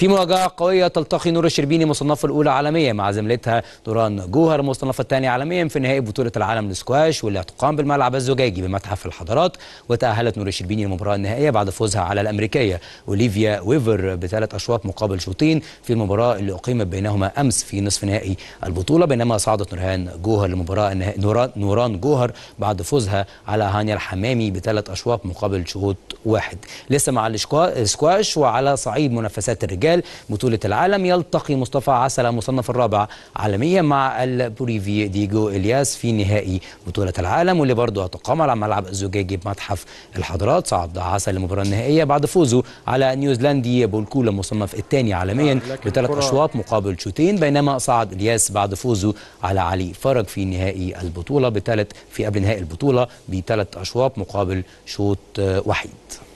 في مواجهة قوية تلتقي نور الشربيني مصنفة الأولى عالميا مع زميلتها دوران جوهر مصنفة الثانية عالميا في نهائي بطولة العالم للسكواش واللي هتقام بالملعب الزجاجي بمتحف الحضارات وتأهلت نور الشربيني للمباراة النهائية بعد فوزها على الأمريكية أوليفيا ويفر بثلاث أشواط مقابل شوطين في المباراة اللي أقيمت بينهما أمس في نصف نهائي البطولة بينما صعدت نورهان جوهر للمباراة نوران جوهر بعد فوزها على هانيا الحمامي بثلاث أشواط مقابل شوط واحد لسه مع السكواش وعلى صعيد منافسات الرجال الرجال بطولة العالم يلتقي مصطفى عسل المصنف الرابع عالميا مع البوليفي ديجو إلياس في نهائي بطولة العالم واللي برضه هتقام على ملعب الزجاجي بمتحف الحضرات صعد عسل المباراة النهائية بعد فوزه على نيوزيلندي بولكولا المصنف الثاني عالميا آه، بثلاث أشواط مقابل شوتين بينما صعد إلياس بعد فوزه على علي فرج في نهائي البطولة بثلاث في قبل نهائي البطولة بثلاث أشواط مقابل شوط آه، وحيد